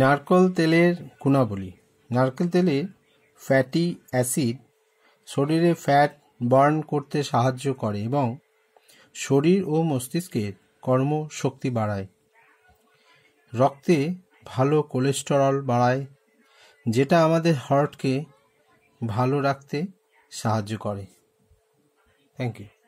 নারকেল তেলের গুণাবলী নারকেল তেলে ফ্যাটি অ্যাসিড শরীরে ফ্যাট বার্ন করতে সাহায্য করে এবং শরীর ও মস্তিষ্কের কর্মশক্তি বাড়ায় রক্তে ভালো কোলেস্টেরল বাড়ায় যেটা আমাদের হার্টকে ভালো রাখতে সাহায্য করে থ্যাংক ইউ